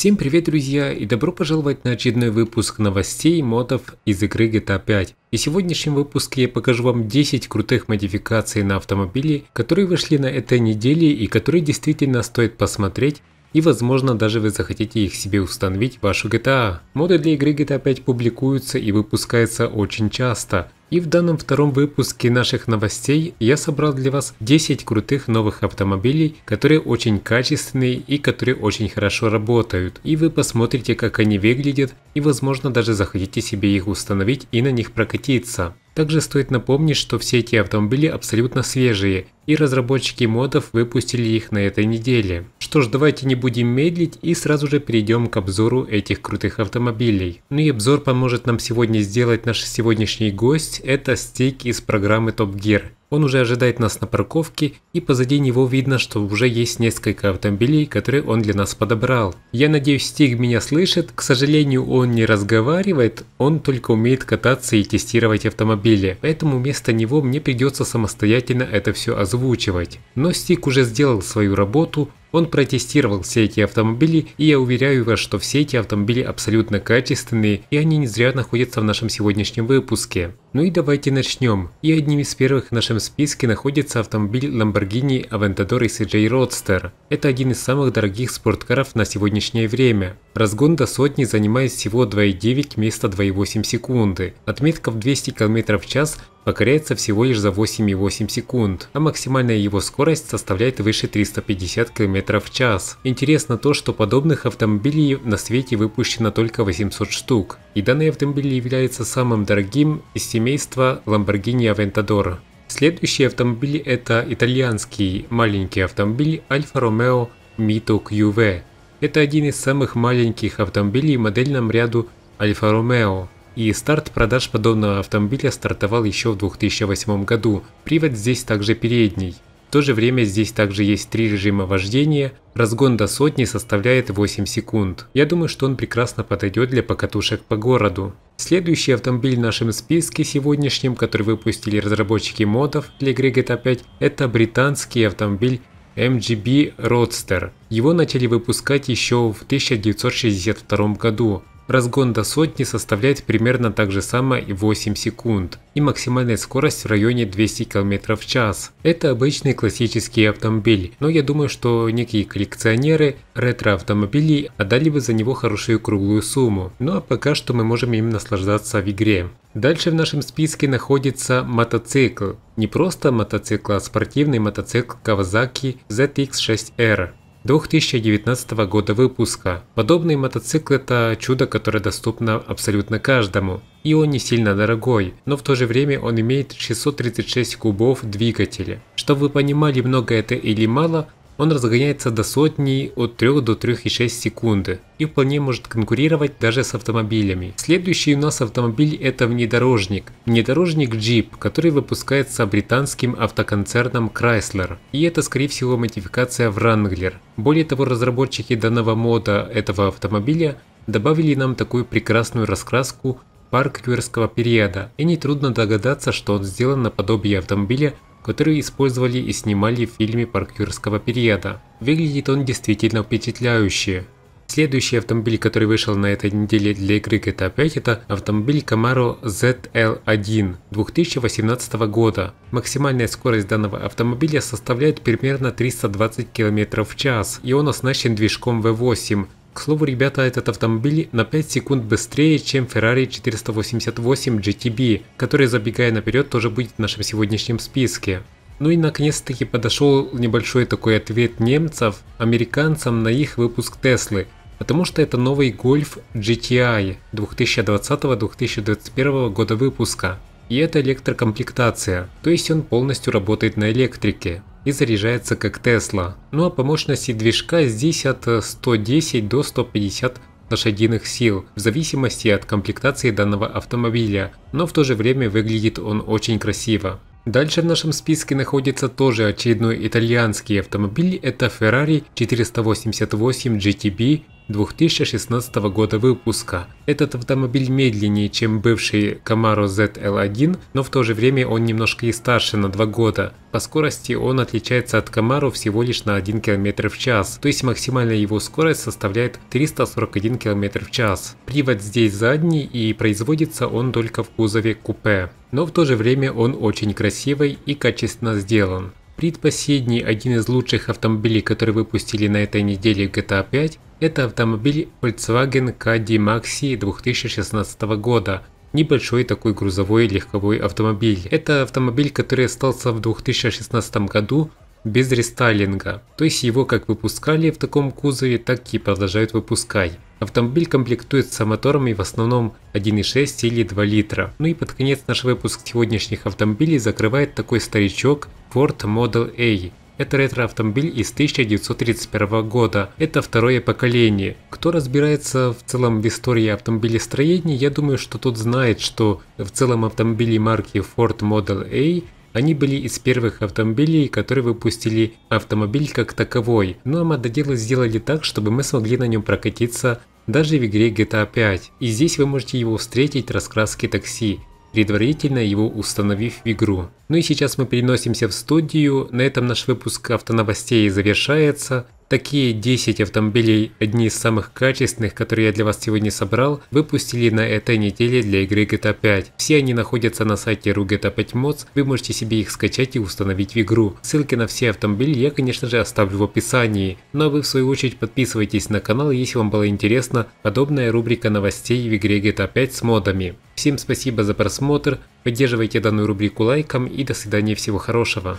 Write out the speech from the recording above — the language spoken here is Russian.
Всем привет, друзья, и добро пожаловать на очередной выпуск новостей модов из игры GTA 5. И в сегодняшнем выпуске я покажу вам 10 крутых модификаций на автомобиле, которые вышли на этой неделе и которые действительно стоит посмотреть, и возможно даже вы захотите их себе установить в вашу GTA. Моды для игры GTA 5 публикуются и выпускаются очень часто, и в данном втором выпуске наших новостей я собрал для вас 10 крутых новых автомобилей, которые очень качественные и которые очень хорошо работают. И вы посмотрите, как они выглядят и возможно даже захотите себе их установить и на них прокатиться. Также стоит напомнить, что все эти автомобили абсолютно свежие, и разработчики модов выпустили их на этой неделе. Что ж, давайте не будем медлить и сразу же перейдем к обзору этих крутых автомобилей. Ну и обзор поможет нам сегодня сделать наш сегодняшний гость, это стик из программы Top Gear. Он уже ожидает нас на парковке, и позади него видно, что уже есть несколько автомобилей, которые он для нас подобрал. Я надеюсь, Стиг меня слышит. К сожалению, он не разговаривает, он только умеет кататься и тестировать автомобили. Поэтому вместо него мне придется самостоятельно это все озвучивать. Но Стиг уже сделал свою работу, он протестировал все эти автомобили, и я уверяю вас, что все эти автомобили абсолютно качественные, и они не зря находятся в нашем сегодняшнем выпуске. Ну и давайте начнем. И одним из первых в нашем списке находится автомобиль Lamborghini Aventador CJ Roadster. Это один из самых дорогих спорткаров на сегодняшнее время. Разгон до сотни занимает всего 2,9 вместо 2,8 секунды. Отметка в 200 км в час покоряется а всего лишь за 8,8 секунд, а максимальная его скорость составляет выше 350 км в час. Интересно то, что подобных автомобилей на свете выпущено только 800 штук, и данный автомобиль является самым дорогим из семейства Lamborghini Aventador. Следующий автомобиль это итальянский маленький автомобиль Alfa Romeo Mito QV. Это один из самых маленьких автомобилей в модельном ряду Alfa Romeo и старт продаж подобного автомобиля стартовал еще в 2008 году. Привод здесь также передний. В то же время здесь также есть три режима вождения, разгон до сотни составляет 8 секунд. Я думаю, что он прекрасно подойдет для покатушек по городу. Следующий автомобиль в нашем списке сегодняшнем, который выпустили разработчики модов для игры GTA 5, это британский автомобиль MGB Roadster. Его начали выпускать еще в 1962 году, Разгон до сотни составляет примерно так же самое и 8 секунд, и максимальная скорость в районе 200 км в час. Это обычный классический автомобиль, но я думаю, что некие коллекционеры ретро-автомобилей отдали бы за него хорошую круглую сумму. Ну а пока что мы можем им наслаждаться в игре. Дальше в нашем списке находится мотоцикл. Не просто мотоцикл, а спортивный мотоцикл Kawasaki ZX6R. 2019 года выпуска. Подобный мотоцикл это чудо, которое доступно абсолютно каждому. И он не сильно дорогой, но в то же время он имеет 636 кубов двигателя. Чтобы вы понимали, много это или мало, он разгоняется до сотни от 3 до 3,6 секунды и вполне может конкурировать даже с автомобилями. Следующий у нас автомобиль это внедорожник. Внедорожник Jeep, который выпускается британским автоконцерном Chrysler. И это скорее всего модификация Wrangler. Более того, разработчики данного мода этого автомобиля добавили нам такую прекрасную раскраску парк юрского периода, и нетрудно догадаться, что он сделан наподобие автомобиля которые использовали и снимали в фильме паркюрского периода. Выглядит он действительно впечатляюще. Следующий автомобиль, который вышел на этой неделе для игры GTA 5, а это автомобиль Camaro ZL1 2018 года. Максимальная скорость данного автомобиля составляет примерно 320 км в час, и он оснащен движком V8 к слову, ребята, этот автомобиль на 5 секунд быстрее, чем Ferrari 488 GTB, который, забегая наперед, тоже будет в нашем сегодняшнем списке. Ну и наконец-таки подошел небольшой такой ответ немцев, американцам на их выпуск Теслы, потому что это новый Golf GTI 2020-2021 года выпуска. И это электрокомплектация, то есть он полностью работает на электрике и заряжается как Тесла. Ну а по мощности движка здесь от 110 э, до 150 лошадиных сил, в зависимости от комплектации данного автомобиля, но в то же время выглядит он очень красиво. Дальше в нашем списке находится тоже очередной итальянский автомобиль, это Ferrari 488 GTB 2016 года выпуска. Этот автомобиль медленнее, чем бывший Camaro ZL1, но в то же время он немножко и старше на 2 года. По скорости он отличается от Camaro всего лишь на 1 км в час, то есть максимальная его скорость составляет 341 км в час. Привод здесь задний и производится он только в кузове купе. Но в то же время он очень красивый и качественно сделан. Предпоследний, один из лучших автомобилей, который выпустили на этой неделе GTA 5, это автомобиль Volkswagen KD Maxi 2016 года. Небольшой такой грузовой легковой автомобиль. Это автомобиль, который остался в 2016 году без рестайлинга. То есть его как выпускали в таком кузове, так и продолжают выпускать. Автомобиль комплектуется моторами в основном 1.6 или 2 литра. Ну и под конец наш выпуск сегодняшних автомобилей закрывает такой старичок Ford Model A это ретро-автомобиль из 1931 года. Это второе поколение. Кто разбирается в целом в истории автомобилестроения, я думаю, что тот знает, что в целом автомобили марки Ford Model A они были из первых автомобилей, которые выпустили автомобиль как таковой. Но ну, а мододелы сделали так, чтобы мы смогли на нем прокатиться даже в игре GTA 5. И здесь вы можете его встретить раскраски такси предварительно его установив в игру. Ну и сейчас мы переносимся в студию, на этом наш выпуск автоновостей завершается. Такие 10 автомобилей, одни из самых качественных, которые я для вас сегодня собрал, выпустили на этой неделе для игры GTA 5. Все они находятся на сайте RuGTA 5 Mods, вы можете себе их скачать и установить в игру. Ссылки на все автомобили я, конечно же, оставлю в описании. Ну а вы, в свою очередь, подписывайтесь на канал, если вам было интересно подобная рубрика новостей в игре GTA 5 с модами. Всем спасибо за просмотр, поддерживайте данную рубрику лайком и до свидания, всего хорошего.